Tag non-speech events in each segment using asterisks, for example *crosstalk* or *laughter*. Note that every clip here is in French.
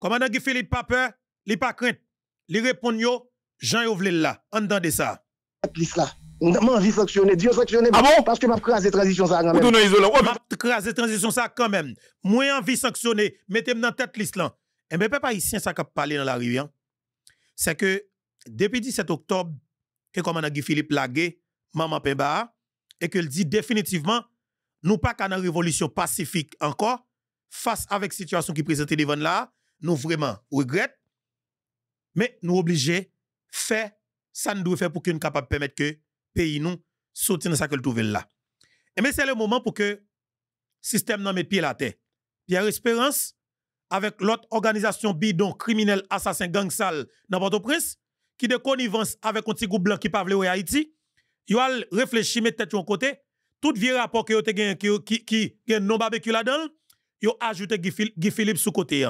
Commandant Guy Philippe pas peur, li pas crainte. Il répond yo, Jean là. en là. de ça. Plus là. sanctionner, envie sanctionné, Dieu sanctionner. Ah bon? Parce que m'a la transition ça quand même. Ou isolant. M'a transition quand même. Moi, envie sanctionner, mettez-moi dans tête l'Islande. Et eh bien, peuple haïtien, ça a parler dans la rue, hein. C'est que, depuis 17 octobre, que commandant Guy Philippe Lagué, maman Pemba, et qu'il dit définitivement, nous pas qu'à une révolution pacifique encore, face avec situation qui présente devant là, nous vraiment regrettons, mais nous obligés faire ça nous doit faire pour que nous capable permettre que pays nous soutienne ça que le trouver là. Et mais c'est le moment pour que système dans mette pied la terre. a Espérance avec l'autre organisation bidon criminel assassin gang sale dans Port-au-Prince qui de connivence avec un petit groupe blanc qui parle au Haïti, yo al réfléchi mettre tête en côté, tout vieux rapport que yo te qui qui qui non barbecue là-dedans, yo ajouté Guy Philippe sous côté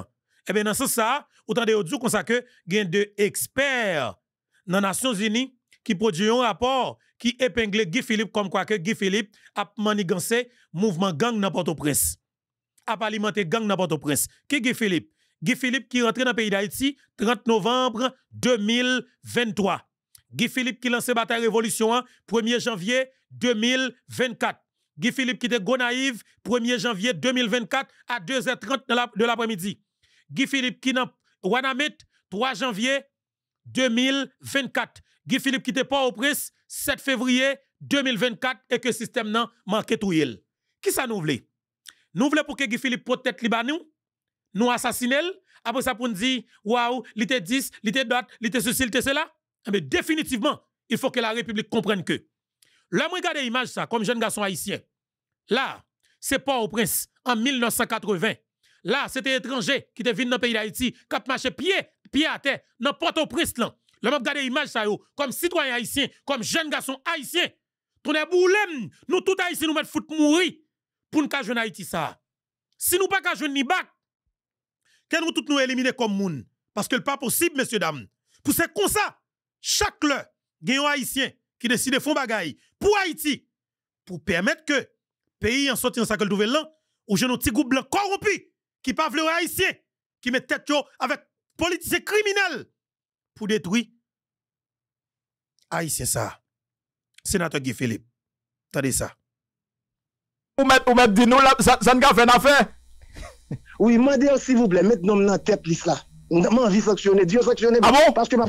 eh bien, dans ce sens, autant de dire comme ça que y a deux experts dans les Nations Unies qui produisent un rapport qui épingle Guy Philippe comme quoi que Guy Philippe a manigancé mouvement gang dans Port-au-Prince. A alimenté gang dans Port-au-Prince. Qui Guy Philippe? Guy Philippe qui rentre dans le pays d'Haïti 30 novembre 2023. Guy Philippe qui lance bataille révolution 1er janvier 2024. Guy Philippe qui était gonaïve, 1er janvier 2024 à 2h30 de l'après-midi. Guy Philippe qui n'a Wanamit 3 janvier 2024. Guy Philippe qui n'était pas au prince, 7 février 2024, et que le système n'a manqué tout il. Qui ça nous voulait? Nous voulons pour que Guy Philippe protège Libanon, nous assassinons, après ça pour nous dire, waouh, il était 10, il était d'autres, il était ceci, il était cela. Mais eh définitivement, il faut que la République comprenne que. L'homme regarde l'image ça, comme jeune garçon haïtien. Là, c'est pas au prince en 1980 là, c'était étranger qui était venu dans le pays d'Haïti, qui a pied, pied à terre, dans Port-au-Prince. Le m'a regardé l'image, ça, comme citoyen haïtien, comme jeune garçon haïtien. Ton est boulem, nous tous haïtiens nous mettons foot mourir pour nous jouer Haïti ça. Si nous pas jouer ni bac, que nous tous nous éliminer comme moun. Parce que le pas possible, messieurs, dames. Pour ce qu'on ça, chaque l'heure, haïtien qui décide de faire choses pour Haïti, pour permettre que pays en sortir dans sa nouvelle ou je un petit groupe blanc corrompu qui pas le haïtiens, qui met tête avec politiciens criminels pour détruire haïtien ça. Sénateur Guy Philippe, dit ça. Ou mettre met, ça, ne fait affaire. *laughs* oui, s'il vous plaît, mettez nous dans tête là. sanctionner, sanctionner. ah bon? Parce que ma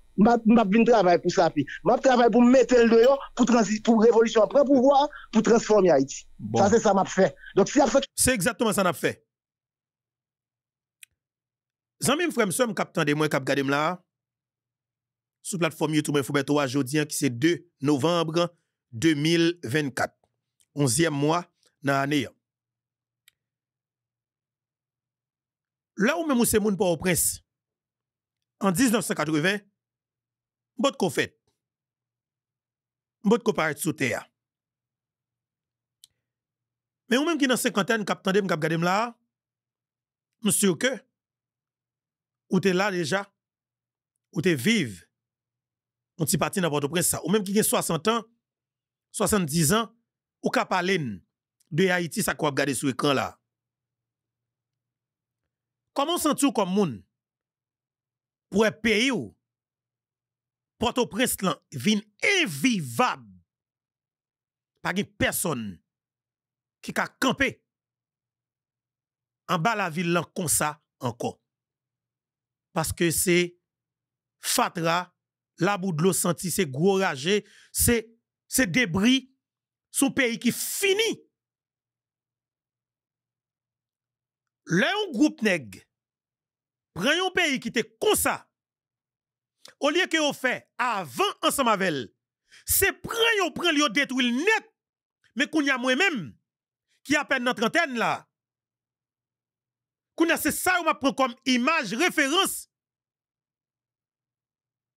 m'a travay travailler pour ça. M'a travaille pour mettre le doigt pour, pour révolution, pour voir, pour transformer Haïti. Bon. Ça, c'est ça m'a fait. Donc, si fait... C'est exactement ça m'a fait. Zanmi m frèm som kap tande mwen kap gade m la, sou plateforme YouTube mwen faut a aujourd'hui ki c'est 2 novembre 2024. 11 mois nan ane yon. Là où mè mou se moun pa presse en 1980, mbote kou fèt. Mbote kou paret sou te ya. Men ou menm ki nan se konten, mkap tandem, mkap gade mla, msye ou ke, ou te la deja, ou te viv, mwen ti pati nan bote prensa. Ou menm ki gen 60 an, 70 an, ou kap alen, de Haiti sa kou ap gade sou e kan la. Koman san tou kom moun, pou e peyi ou, Port-au-Prince vin invivable. Pas une personne qui a campé en bas la ville comme ça encore. Parce que c'est fatra, la bout de l'eau senti, c'est gros c'est débris, son pays qui finit. Le groupe neg, prenons pays qui était comme ça, au lieu que vous fait avant ensemble avec elle, c'est prendre vous prenez, vous détruit net. Mais qu'on y a moi-même, qui a peine dans trentaine là, qu'on c'est ça m'a pris comme image, référence,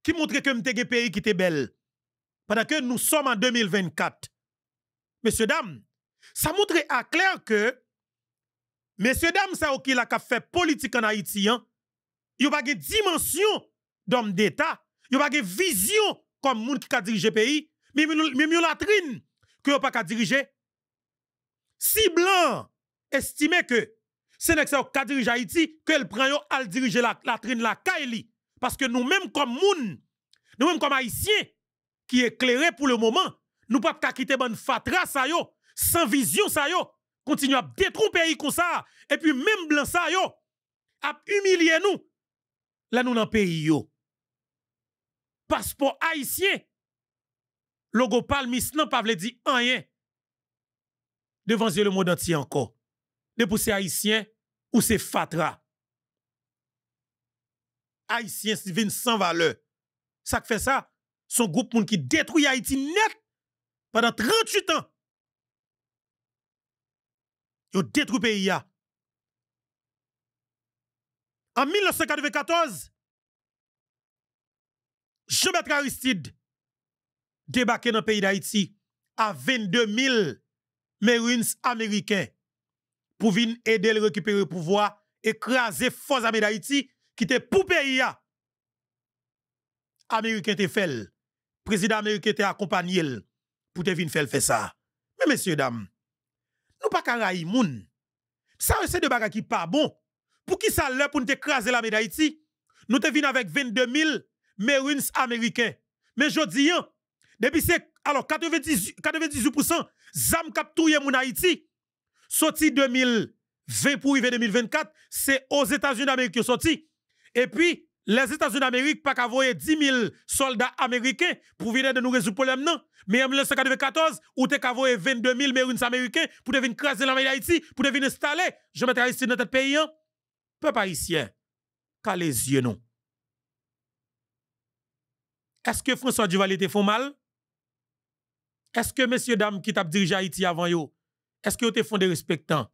qui montre que m'te un pays qui était belle. Pendant que nous sommes en 2024. Messieurs, dames, ça montre à clair que, messieurs, dames, ça qui la fait politique en Haïti, hein, a pas de dimension d'hommes d'État. Yon a pas de vision comme Moun qui a dirigé le pays, mais même la latrine que n'ont pas ka Si Blanc estime que c'est n'excellent qui dirige Haïti, qu'elle prend yo à diriger la latrine la Kaili. Parce que nous-mêmes comme moun, nous-mêmes comme Haïtiens, qui éclairés pour le moment, nous pas qu'à quitter bonne fatra sa yo, sans vision sa yo, continue à détruire pays comme ça, et puis même blanc sa yo, à humilier nous, là nous dans pays yo passeport haïtien, logo palmis non pas veut dire rien. Devant le monde entier encore. De pour haïtien ou c'est fatra. Haïtien vin sans valeur. Ça fait ça, son groupe moun qui détruit Haïti net pendant 38 ans. Ils ont détruit pays En 1994, Jean-Baptiste Aristide débarqué dans le pays d'Haïti à 22 000 Marines américains pour venir aider à récupérer le pouvoir, écraser force armée d'Haïti qui était pour pays. Américain te fait. Président américain te accompagné pour te venir faire ça. Mais messieurs, dames, nous pas la moun. Ça, c'est de bagages qui pas bon. Pour qui ça l'heure pour nous écraser la d'Haïti? Nous te venons avec 22 000 Marines américains. Mais je dis, hein, depuis alors 98%, 98% zam kap touye Haïti, sorti 2020 pour 2024, c'est aux États-Unis d'Amérique qui sorti. Et puis, les États-Unis d'Amérique pas avoir 10 000 soldats américains pour venir de nous résoudre le problème, non. Mais en 1994, ou t'es avoir 22 000 Marines américains pour venir craser l'armée d'Haïti, pour venir installer, je mettrai Haïti dans notre pays, hein? Peuple haïtien, qu'à les yeux, non. Est-ce que François Duvalier te fait mal? Est-ce que messieurs, dames qui t'a dirigé Haïti avant yo, est-ce que vous font des respectant?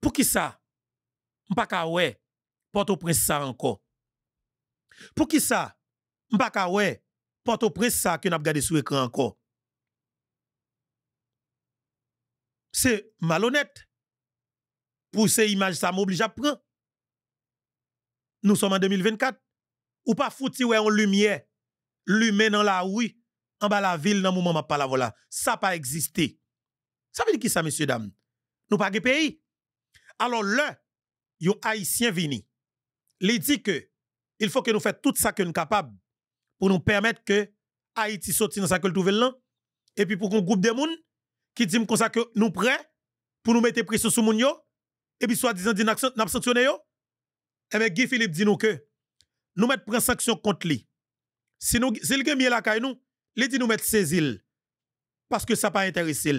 Pour qui ça? pas. wè, Port-au-Prince ça encore. Pour qui ça? pas. wè, Port-au-Prince ça que n'a gardé sur l'écran encore. C'est malhonnête. Pour ces images, ça m'oblige à prendre. Nous sommes en 2024. Ou pas fouti ouais en lumière, lumière dans la rue, en bas la ville dans moment m'a pas la voilà. Ça pas existé. Ça veut dire qui ça messieurs dames? Nous pas de pays. Alors là, yon haïtien vini. Il dit que il faut que nous fassions tout ça que nous capable pour nous permettre que Haïti sorte dans sa que trouve là et puis pour qu'on groupe de monde qui dit comme ça que nous prêts pour nous mettre pression sur moun yo et puis soi disant dit n'a sanctionné yo. Et eh bien Guy Philippe dit nous que nous mettons prendre sanction contre lui. Si nous, si le gagne la caille nous, il dit nous mettre saisir. Parce que ça pas intéressé.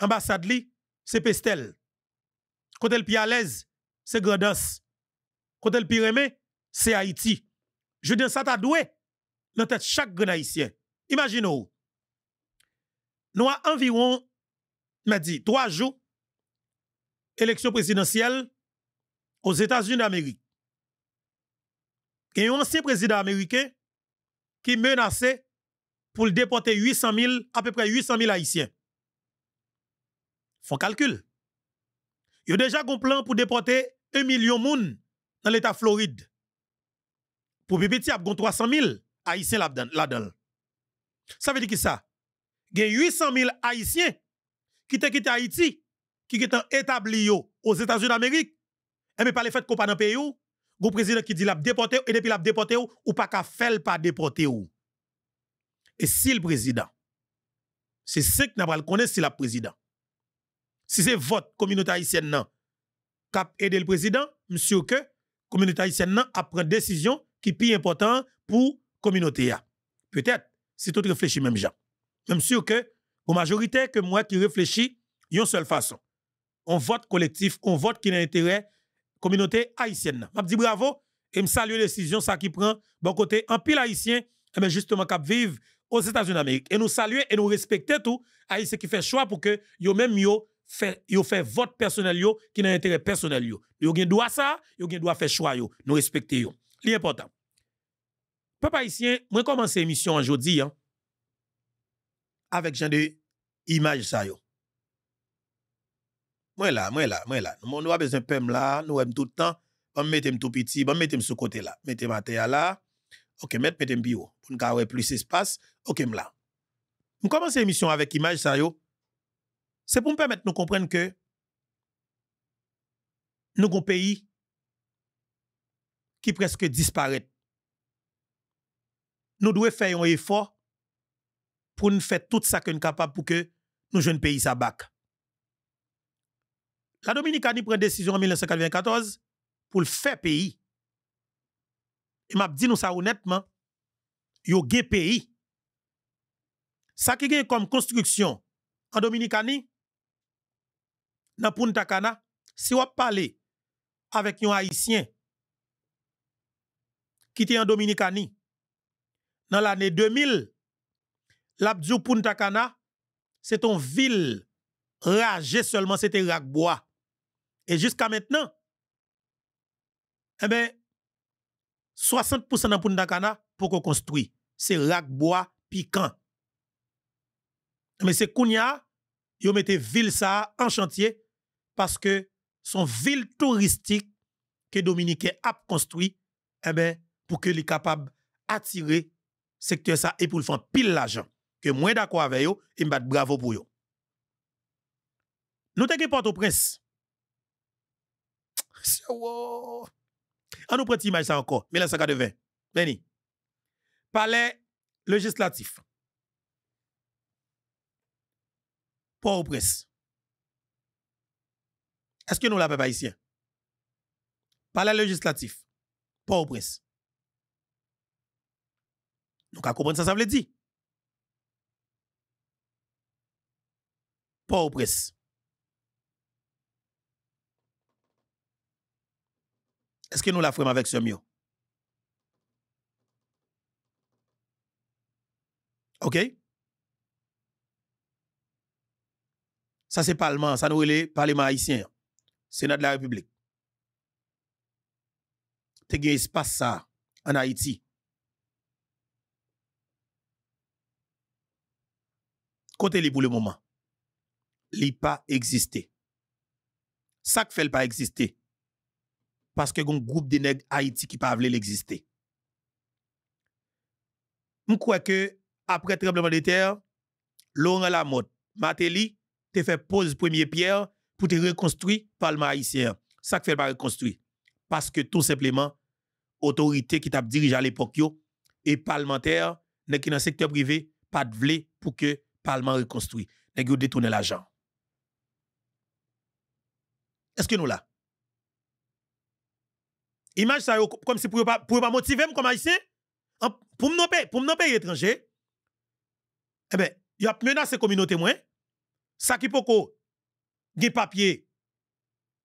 Ambassade li, c'est pestel. Quand elle à l'aise, c'est grandance. Quand elle pire c'est Haïti. Je dis ça t'a doué dans tête chaque grand haïtien. Imaginez-vous. Nous avons environ, me dit, trois jours, élection présidentielle aux États-Unis d'Amérique. Il un ancien président américain qui menaçait pour déporter 800 000, à peu près 800 000 Haïtiens. Faut calcul. Il y a déjà un plan pour déporter 1 million de dans l'État Floride. Pour Bibiti, il y a 300 000 Haïtiens là-dedans. Ça veut dire que ça? Il y a 800 000 Haïtiens qui ont quitté Haïti, qui sont établis aux États-Unis d'Amérique. Et mais pas les fêtes qu'on pas pays, le président qui dit l'a déporté et depuis l'a déporté ou pas qu'à faire pas déporté ou. Et si le président, c'est ce que n'a pas le connaître si le président. Si c'est votre communauté haïtienne qui cap le président, monsieur que communauté haïtienne a pris décision qui plus important pour communauté Peut-être, si tout réfléchit même gens. Même sûr que, la majorité que moi qui réfléchis, une seule façon. On vote collectif, on vote qui a intérêt communauté haïtienne. ma dis bravo et me salue la décision ça qui prend bon côté en pile haïtien et eh ben, justement cap vivre aux États-Unis d'Amérique. Et nous saluer et nous respecter tout haïtien qui fait choix pour que yo même yo fait fait vote personnel yo qui n'a intérêt personnel yo. Yo gen droit ça, yo faire choix nous respecter yo. L'important. Peuple haïtien, moi commencer émission aujourd'hui hein, avec genre de image ça Mwen la, mwen la, mwen la. Mwen wap bezen pem la, nou wèm tout tan. Bwam metem tout piti, bwam metem sou kote la. Metem ateya la. Ok, metem biyo. Poun ka wè plus espas, ok mla. Mwen komanse emisyon avèk imaj, saryo. Se pou mpèmèt nou komprenn ke nou goun peyi ki preske disparèt. Nou dwe fè yon efor pou nou fè tout sa kèn kapab pou ke nou joun peyi sa baka. La Dominicanie prend décision en 1994 pour le faire pays. Et m'a dit nous ça honnêtement, yo un pays. Ça qui est comme construction en Dominicanie, dans Punta Cana, si on parlez avec un haïtien qui était en Dominicanie dans l'année 2000, l'Abdou Punta Cana, c'est une ville ragée seulement, c'était bois. Et jusqu'à maintenant, eh ben, 60% dans Poundakana pour qu'on construit C'est rac bois piquant. Mais eh ben, c'est Kounia, ils mette ville ça en chantier parce que son ville touristique que Dominique a construit, eh ben, pour que les capable attirer secteur ça et pour le faire pile l'argent. Que moins d'accord avec eux, et bat bravo pour eux. Nous avons au prince on nous prend image ça encore, 1980. Béni. Palais législatif. Pas au presse. Est-ce que nous l'avons pas ici? Palais législatif. Pas au presse. Nous comprendre ça, ça veut dire. Pas au presse. Eske nou la fwem avèk semyo? Ok? Sa se palman, sa nou ele palman Haitien. Senat de la Republik. Te gen espas sa an Haiti. Kote li pou le mouman. Li pa eksiste. Sak fel pa eksiste. parce que un groupe de nègres Haïti qui pas veulent l'exister. Je crois que après le tremblement de terre, Laurent Lamotte, Matéli, te fait pose premier pierre pour te reconstruire par Parlement haïtien. Ça fait pas reconstruire parce que tout simplement autorité qui t'a dirigé à l'époque et parlementaire n'est qui dans secteur privé pas de pour que parlement reconstruit. Nèg yo détourner l'argent. Est-ce que nous là image ça comme si pour pas pour pas motiver comme haïtien pour me payer pour me payer étranger eh ben il a menacé communauté moins ça qui poko des papiers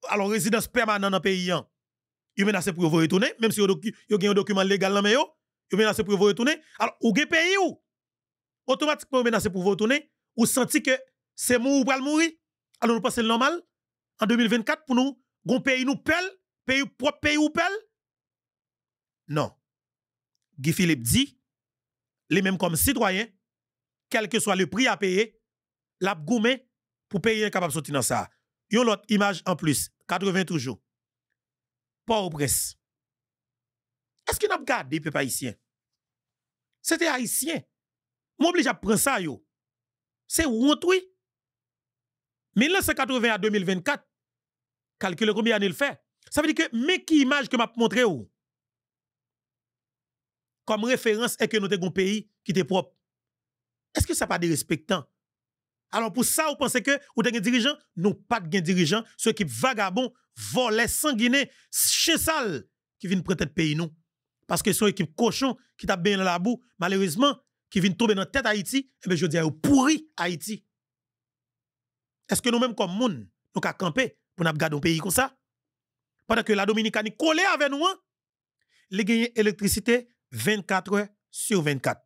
alors résidence permanente dans pays il hein. menace pour vous retourner même si vous avez un document légal dans yo il menace pour vous retourner alors ou gen pays ou automatiquement vous menace pour vous retourner ou senti que c'est mou ou pas mourir alors nous pensons normal en 2024 pour nous gon pays nous pèle Pays ou pelle Non. Guy Philippe dit, les mêmes comme citoyens, quel que soit le prix à payer, l'abgoumé pour payer capable de sortir dans ça. Yon l'autre image en plus, 80 toujours. Port au presse. Est-ce qu'il n'a pas gardé peuple haïtien? C'était haïtien. M'oblige oblige à prendre ça yo. C'est honte oui. 1980 à 2024, calcule combien il fait. Ça veut dire que, mais qui image que m'a montré ou? Comme référence est que nous avons un pays qui est propre. Est-ce que ça pas des respectants? Alors pour ça, vous pensez que vous avez un dirigeant? Non, pas de dirigeants, Ceux qui vagabond, volés, sanguinés, chien qui viennent prendre le pays Parce que sont équipe cochon qui tape bien dans la boue, malheureusement, qui vient tomber dans la tête Haïti, eh bien, je dis, pourri Haïti. Est-ce que nous-mêmes, comme monde, nous avons campé pour nous garder un pays comme ça? Pendant que la Dominicaine collée avec nous, hein, les gagne électricité 24 heures sur 24.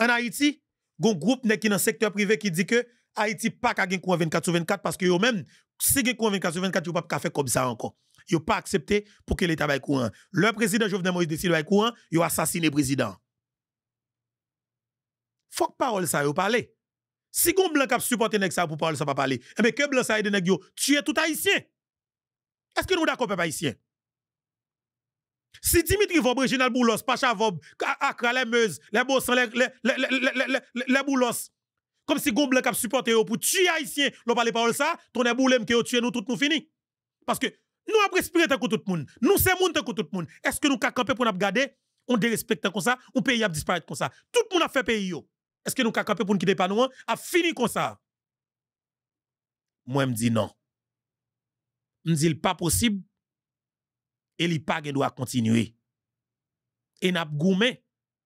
En Haïti, un groupe dans le secteur privé qui dit que Haïti pas qu'à 24 sur 24 parce que eux même si gagne 24 sur 24, ils pas faire comme ça encore. Ils pas accepté pour que l'État ait courant. Le président Jovenel Moïse décide aille courant, ils assassiné le président. Faut que parole ça yo parler. Si vous blanc cap supporter ça pour parler, ça pas parler. Eh mais que blanc ça aide tu yo tout haïtien. Est-ce que nous d'accord, peuple haïtien? Si Dimitri Vob, Reginald Boulos, Pacha Vob, Akra, les Meuse, les Bossan, les, Boulos, comme si Gomble cap supporté pour tuer Haïtien, l'on parle de ça, ton boulem que tué nous tout nous fini. Parce que nous avons respiré tant tout le monde, nous c'est monde tant tout le monde. Est-ce que nous ka camper pour nous garder on dérespecte comme ça, on pays a disparaître comme ça. Tout le monde a fait pays Est-ce que nous ka camper pour nous quitter pas nous hein? a fini comme ça. Moi me dis non me dit pas possible et il pas doit continuer. Et n'a goumé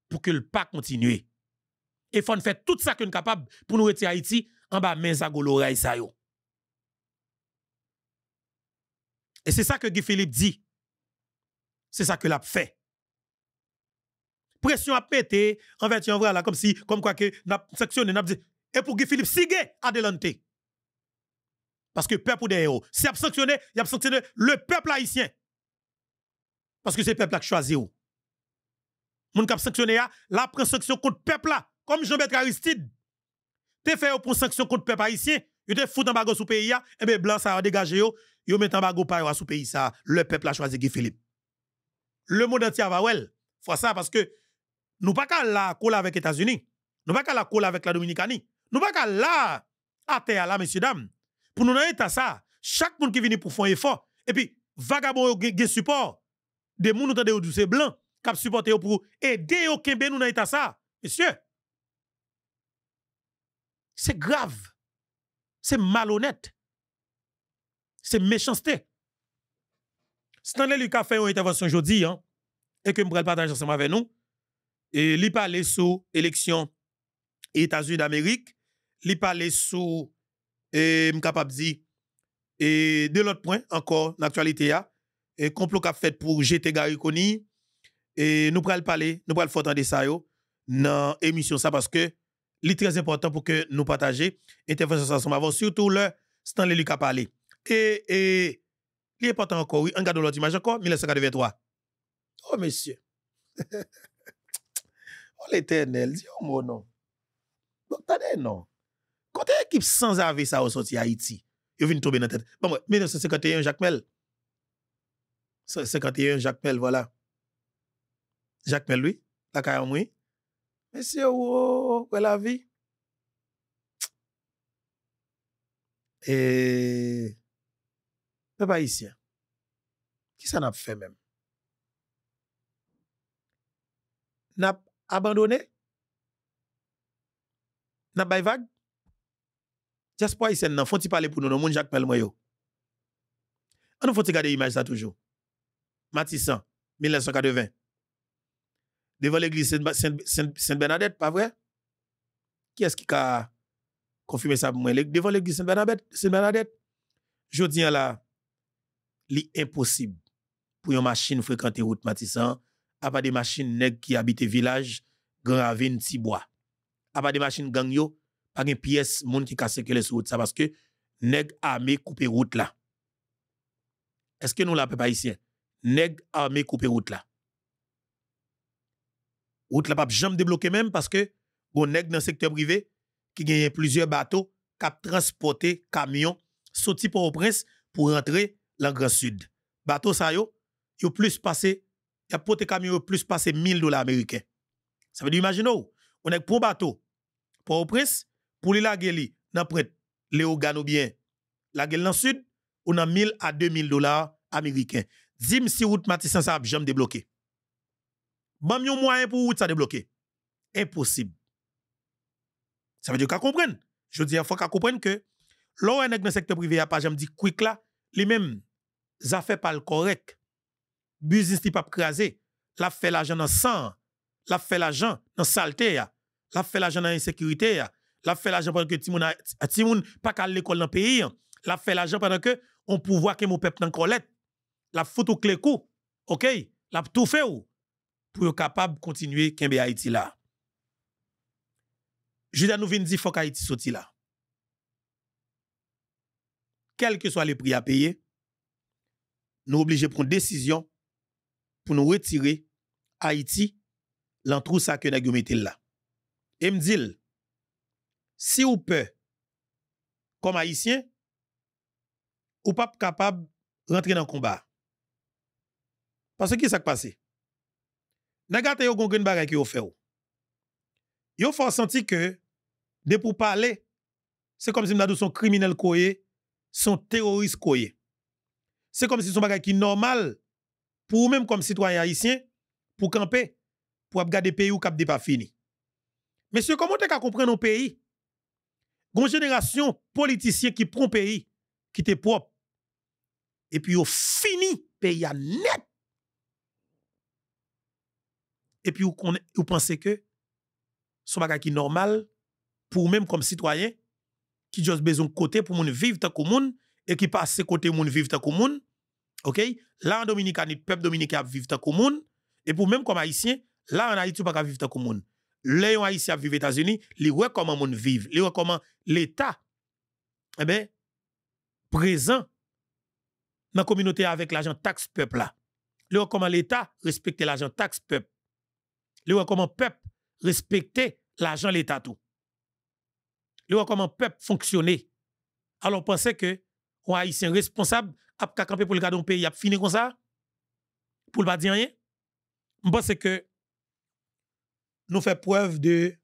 pour que le pas continuer. Et faut faire tout ça que nous capable pour nous retirer Haïti en bas main à goloray sa yo. Et c'est ça que Guy Philippe dit. C'est ça que l'a fait. Pression a pété en en vrai là comme si comme quoi que n'a sectionné n'a dit et pour Guy Philippe sigue adelante. Parce que peuple ou des héros. Si a sanctionné, il a sanctionné le peuple haïtien. Parce que c'est le peuple qui choisit. gens qui a sanctionné, la prend sanction contre le peuple Comme jean bertrand Aristide. Te fait pour sanction contre le peuple haïtien. tu te fout en bagot sous pays là. Et eh bien blanc ça a dégagé yo. mettez met en bagot par sous pays Le peuple a choisi Guy Philippe. Le monde entier va well. Faut ça parce que nous pas qu'à la coller avec les États-Unis. Nous pas qu'à la coller avec la Dominicanie. Nous pas qu'à la à terre là, messieurs dames. Pour nous, été à ça, chaque monde qui vient pour faire un effort, et puis, vagabond, il support. Des gens, nous avons des blancs, qui ont supporté pour aider au Kembe nous été à ça. Monsieur, c'est grave. C'est malhonnête. C'est méchanceté. Stanley Lucas fait une intervention aujourd'hui, hein, et que je vais partager ensemble avec nous. Et il parle sur élection États-Unis d'Amérique, il parle sur et je suis capable de dire, et de l'autre point, encore, l'actualité, hein, et complot qu'a fait pour jeter Gary Koni, et nous prenons le parler, nous prenons le faire de ça, dans l'émission, ça, parce que c'est très important pour que nous partagions intervention ensemble avant, surtout le Stanley Lucas parler. Et, et, il important encore, oui, on garde l'autre image encore, 1983. Oh, monsieur. *laughs* oh, l'éternel, dis oh, mon nom. Donc, t'as non. Kote ekip sans avi sa ou soti Haiti. Yo vin toube nan tete. Bon mwen, mwen se sekantye yon Jacques Mel. Se sekantye yon Jacques Mel, vola. Jacques Mel, lwi. La kaya mwi. Mwen se yo wou, wè la vi. E... Mwen pa isye. Ki sa nap fe mwen? Nap abandone? Nap bay vag? Diaspora haïtienne, nan, font parler pour nous, non, moun Jacques Pelman On nous faut garder l'image ça toujours. Matissan, 1980. Devant l'église Sainte-Bernadette, pas vrai? Qui est-ce qui a confirmé ça pour moi? Devant l'église Sainte-Bernadette, Sainte-Bernadette, je dis là, impossible pour une machine fréquenter route Matissan, à part des machines nègres qui habitent village, grand ravine, bois. À part des machines gang yo, pas une pièce monde qui que les route ça parce que nèg armé couper route là. Est-ce que nous la peuple haïtien nèg armé couper route là. Route là pas jamais débloquer même parce que bon nèg dans le secteur privé qui gagne plusieurs bateaux cap transporter camions sorti pour au prince pour rentrer dans Grand Sud. Bateau ça yo, yo plus passé, y a porté camion plus passé 1000 dollars américains. Ça veut dire imaginez, on est pour bateau pour au prince pour les laguer li, nan prêt. les ou bien laguer dans sud on a 1000 à 2000 dollars américains. Dim si route Matissan ça jamais débloqué. Bam yon moyen pour route ça débloqué. Impossible. Ça veut dire qu'à comprendre. Je veux dire, faut qu'à comprendre que l'on dans le secteur privé a pas jamais dit quick là, les mêmes affaires pas le correct. Business sont pas craser La fait l'argent dans sang, la fait l'argent dans saleté, la fait l'argent dans insécurité, l'a fait l'argent pendant que Timoun euh, Timoun pas qu'à l'école dans le pays, hein. l'a fait l'argent pendant que on pouvoir que mon peuple dans collette l'a photo clé coup. OK, l'a tout fait pour être capable de continuer Kembe Haïti là. Judas nous vient dire faut qu'Haïti sorti là. Quel que soit les prix à payer, nous obligés de prendre décision pour nous retirer Haïti l'entrou ça que nous mettez là. Et me dit si ou peut, comme haïtien, ou pas capable de rentrer dans le combat. Parce que qui s'est passé? Nagate yo gongen bagay ki yo fait ou. Yo senti que, de pour parler, c'est comme si m'dadou son criminel koye, son terroriste koye. C'est comme si son bagay qui normal, pour même comme citoyen haïtien, pour camper, pour garder pays ou cap de pas fini. Monsieur, comment vous qu'à comprendre nos pays? une génération politicien qui prend pays, qui te propre. Et puis, au fini pays à net. Et puis, vous pensez que son bagage qui normal, pour même comme citoyen, qui juste besoin côté pour moun vivre ta commune et qui passe côté moun vivre ta commune. OK? Là en Dominicaine, le peuple dominicain vivre ta commune et pour même comme haïtien, là en Haïti pas vivre ta commune les Haïtiens vivent aux États-Unis, ils voient comment monde vivent, ils comment l'État eh ben, présent dans la communauté avec l'agent taxe peuple là. Ils comment l'État respecte l'argent taxe peuple. Ils voient comment peuple respecte l'argent l'État tout. Ils voient comment peuple fonctionne. Alors pensez que un haïtien responsable a camper pour le garder pays fini comme ça pour pas dire rien. Je pense que nous fait preuve de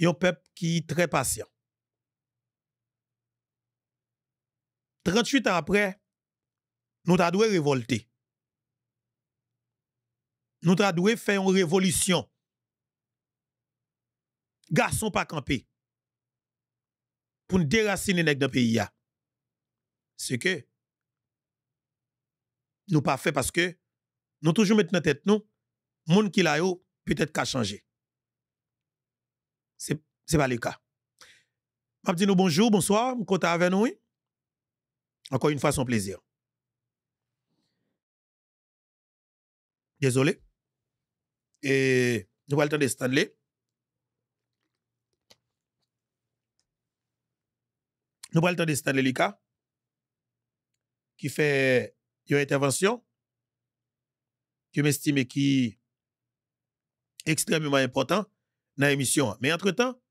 un peuple qui est très patient. 38 ans après, nous avons dû révolter. Nous avons dû faire une révolution. Garçon pas camper Pour nous déraciner dans le pays. Ce que nous pas fait parce que nous toujours mis dans tête nous, monde qui peut-être qu'à changer. Ce n'est pas le cas. Je dis bonjour, bonsoir, je compte avec nous. Encore une fois, un plaisir. Désolé. Et nous temps de Stanley. Nous temps de Stanley Lika qui fait une intervention Qui m'estime qui est extrêmement important dans l'émission. Mais entre-temps,